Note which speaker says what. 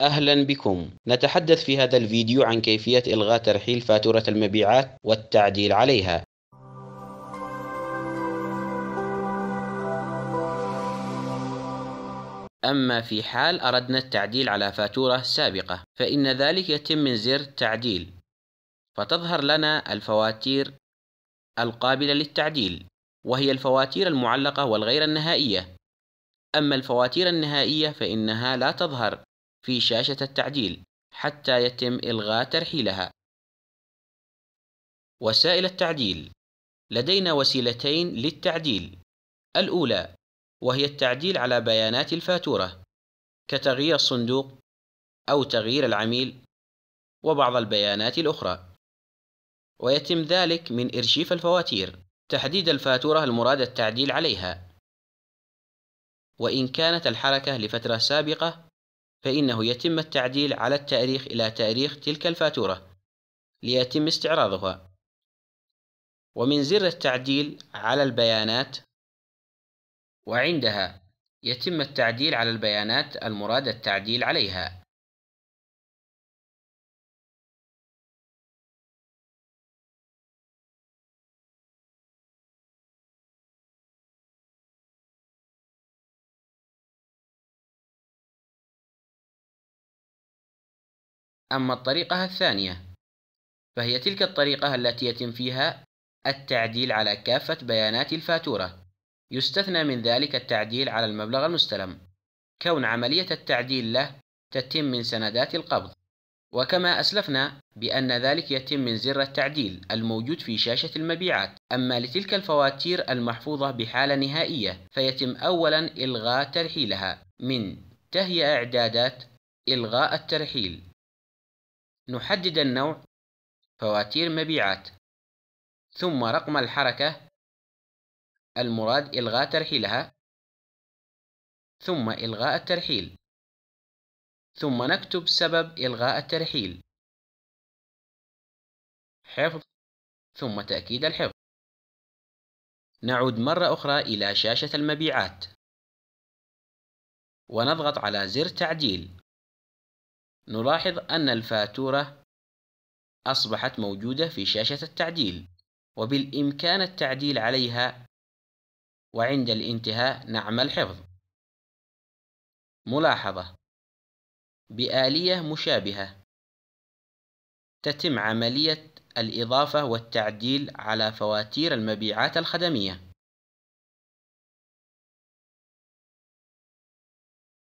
Speaker 1: أهلا بكم نتحدث في هذا الفيديو عن كيفية إلغاء ترحيل فاتورة المبيعات والتعديل عليها أما في حال أردنا التعديل على فاتورة سابقة فإن ذلك يتم من زر تعديل فتظهر لنا الفواتير القابلة للتعديل وهي الفواتير المعلقة والغير النهائية أما الفواتير النهائية فإنها لا تظهر في شاشة التعديل حتى يتم إلغاء ترحيلها. وسائل التعديل لدينا وسيلتين للتعديل الأولى وهي التعديل على بيانات الفاتورة كتغيير الصندوق أو تغيير العميل وبعض البيانات الأخرى ويتم ذلك من إرشيف الفواتير تحديد الفاتورة المراد التعديل عليها وإن كانت الحركة لفترة سابقة فإنه يتم التعديل على التاريخ إلى تاريخ تلك الفاتورة ليتم استعراضها ومن زر التعديل على البيانات
Speaker 2: وعندها يتم التعديل على البيانات المراد التعديل عليها أما الطريقة الثانية فهي تلك الطريقة
Speaker 1: التي يتم فيها التعديل على كافة بيانات الفاتورة يستثنى من ذلك التعديل على المبلغ المستلم كون عملية التعديل له تتم من سندات القبض وكما أسلفنا بأن ذلك يتم من زر التعديل الموجود في شاشة المبيعات أما لتلك الفواتير المحفوظة بحالة نهائية فيتم أولا إلغاء ترحيلها من تهيئة إعدادات
Speaker 3: إلغاء الترحيل نحدد النوع فواتير مبيعات ثم رقم الحركة المراد إلغاء ترحيلها
Speaker 2: ثم إلغاء الترحيل ثم
Speaker 3: نكتب سبب إلغاء الترحيل حفظ ثم تأكيد الحفظ نعود مرة أخرى إلى شاشة المبيعات ونضغط على زر تعديل نلاحظ أن الفاتورة أصبحت موجودة في شاشة التعديل وبالإمكان التعديل عليها وعند الانتهاء نعمل حفظ ملاحظة بآلية مشابهة تتم عملية الإضافة
Speaker 2: والتعديل على فواتير المبيعات الخدمية